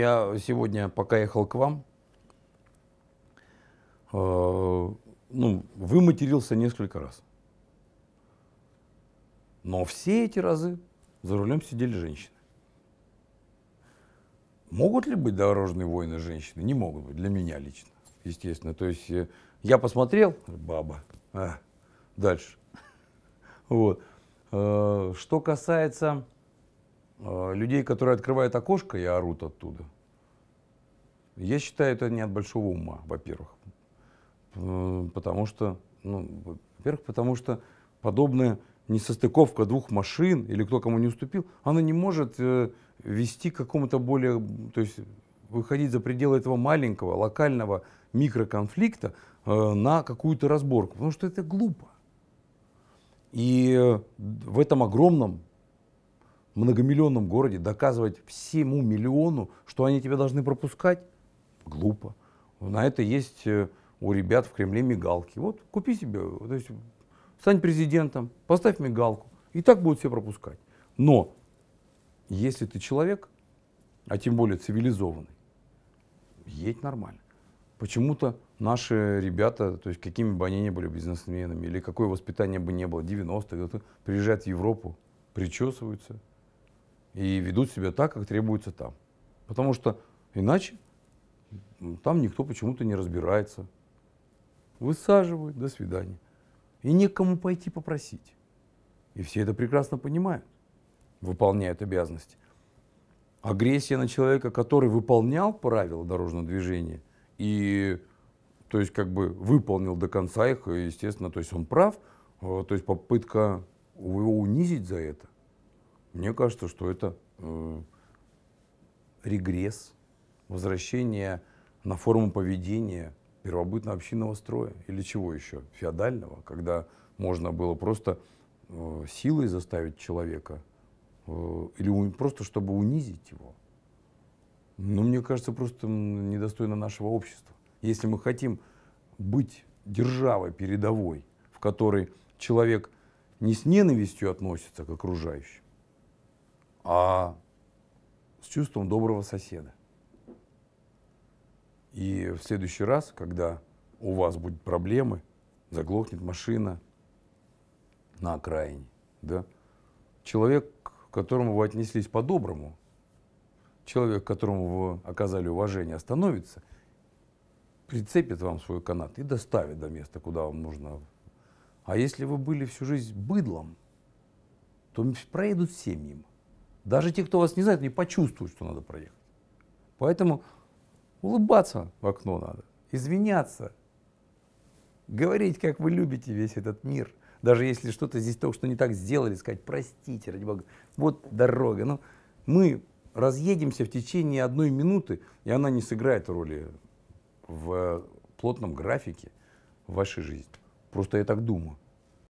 Я сегодня, пока ехал к вам, э, ну, выматерился несколько раз. Но все эти разы за рулем сидели женщины. Могут ли быть дорожные войны женщины? Не могут быть, для меня лично, естественно. То есть э, я посмотрел, баба, а, дальше. Вот. Э, что касается Э, людей, которые открывают окошко и орут оттуда, я считаю, это не от большого ума, во-первых. Потому что, ну, во-первых, потому что подобная несостыковка двух машин или кто кому не уступил, она не может э, вести к какому-то более, то есть выходить за пределы этого маленького локального микроконфликта э, на какую-то разборку, потому что это глупо. И э, в этом огромном многомиллионном городе доказывать всему миллиону, что они тебя должны пропускать? Глупо. На это есть э, у ребят в Кремле мигалки. Вот купи себе, то есть, стань президентом, поставь мигалку, и так будут все пропускать. Но если ты человек, а тем более цивилизованный, едь нормально. Почему-то наши ребята, то есть какими бы они ни были бизнесменами, или какое воспитание бы ни было, 90-х, приезжают в Европу, причесываются, и ведут себя так, как требуется там. Потому что иначе там никто почему-то не разбирается. Высаживают, до свидания. И некому пойти попросить. И все это прекрасно понимают, выполняют обязанности. Агрессия на человека, который выполнял правила дорожного движения и то есть как бы выполнил до конца их, естественно, то есть он прав, э, то есть попытка его унизить за это – мне кажется, что это э, регресс, возвращение на форму поведения первобытно-общинного строя или чего еще, феодального, когда можно было просто э, силой заставить человека э, или у, просто чтобы унизить его. Но ну, мне кажется, просто недостойно нашего общества. Если мы хотим быть державой передовой, в которой человек не с ненавистью относится к окружающим, а с чувством доброго соседа. И в следующий раз, когда у вас будут проблемы, заглохнет машина на окраине, да, человек, к которому вы отнеслись по-доброму, человек, которому вы оказали уважение, остановится, прицепит вам свой канат и доставит до места, куда вам нужно. А если вы были всю жизнь быдлом, то проедут все мимо. Даже те, кто вас не знает, не почувствуют, что надо проехать. Поэтому улыбаться в окно надо, извиняться, говорить, как вы любите весь этот мир. Даже если что-то здесь только что не так сделали, сказать, простите, ради бога, вот дорога. Но ну, мы разъедемся в течение одной минуты, и она не сыграет роли в плотном графике вашей жизни. Просто я так думаю.